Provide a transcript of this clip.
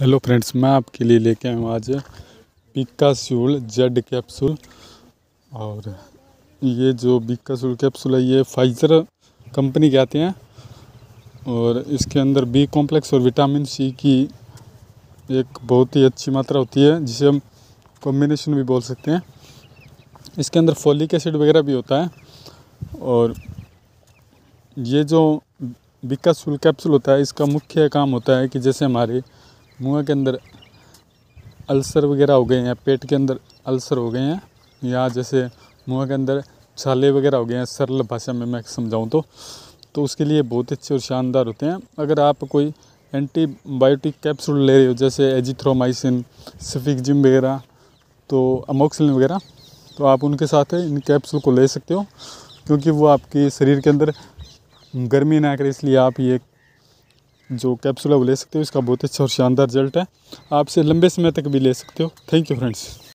hello friends मैं आपके लिए लेके आया हूँ आज बिकास्यूल जेड कैप्सूल और ये जो बिकास्यूल कैप्सूल है ये फाइजर कंपनी के आते हैं और इसके अंदर बी कॉम्प्लेक्स और विटामिन सी की एक बहुत ही अच्छी मात्रा होती है जिसे हम कॉम्बिनेशन भी बोल सकते हैं इसके अंदर फोलिक एसिड वगैरह भी होता है और ये जो बिकासूल कैप्सूल होता है इसका मुख्य काम होता है कि जैसे हमारे मुँह के अंदर अल्सर वगैरह हो गए हैं पेट के अंदर अल्सर हो गए हैं या जैसे मुँह के अंदर छाले वगैरह हो गए हैं सरल भाषा में मैं समझाऊँ तो तो उसके लिए बहुत अच्छे और शानदार होते हैं अगर आप कोई एंटीबायोटिक कैप्सूल ले रहे हो जैसे एजिथ्रोमाइसिन सफिकजिम वगैरह तो अमोक्सिलिन वगैरह तो आप उनके साथ इन कैप्सूल को ले सकते हो क्योंकि वो आपके शरीर के अंदर गर्मी ना करे इसलिए आप ये जो कैप्सूल है वो ले सकते हो इसका बहुत अच्छा और शानदार रिजल्ट है आप इसे लंबे समय तक भी ले सकते हो थैंक यू फ्रेंड्स